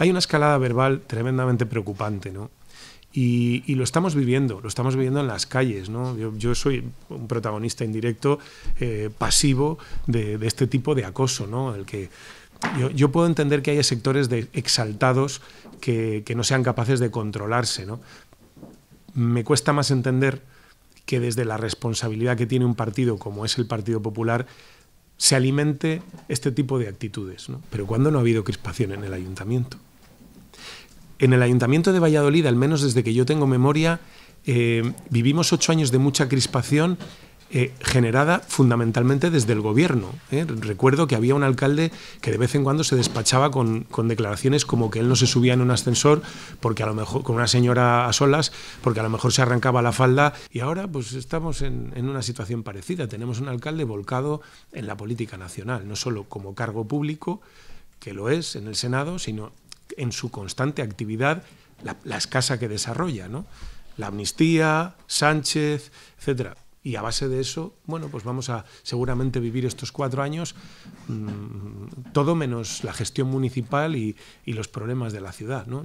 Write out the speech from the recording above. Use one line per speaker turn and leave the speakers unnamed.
Hay una escalada verbal tremendamente preocupante, ¿no? Y, lo estamos viviendo, lo estamos viviendo en las calles. ¿no? Yo, soy un protagonista indirecto, eh, pasivo de, este tipo de acoso, ¿no? El que yo, puedo entender que haya sectores exaltados que, no sean capaces de controlarse. ¿no? Me cuesta más entender que desde la responsabilidad que tiene un partido como es el Partido Popular se alimente este tipo de actitudes. Pero ¿cuándo no ha habido crispación en el ayuntamiento? En el Ayuntamiento de Valladolid, al menos desde que yo tengo memoria, eh, vivimos ocho años de mucha crispación eh, generada fundamentalmente desde el gobierno. ¿eh? Recuerdo que había un alcalde que de vez en cuando se despachaba con, declaraciones como que él no se subía en un ascensor porque a lo mejor con una señora a solas, porque a lo mejor se arrancaba la falda. Y ahora pues estamos en, en una situación parecida. Tenemos un alcalde volcado en la política nacional, no solo como cargo público, que lo es en el Senado, sino en su constante actividad la, escasa que desarrolla, ¿no? La amnistía, Sánchez, etcétera. Y a base de eso, bueno, pues vamos a seguramente vivir estos cuatro años mm, todo menos la gestión municipal y, y los problemas de la ciudad, ¿no?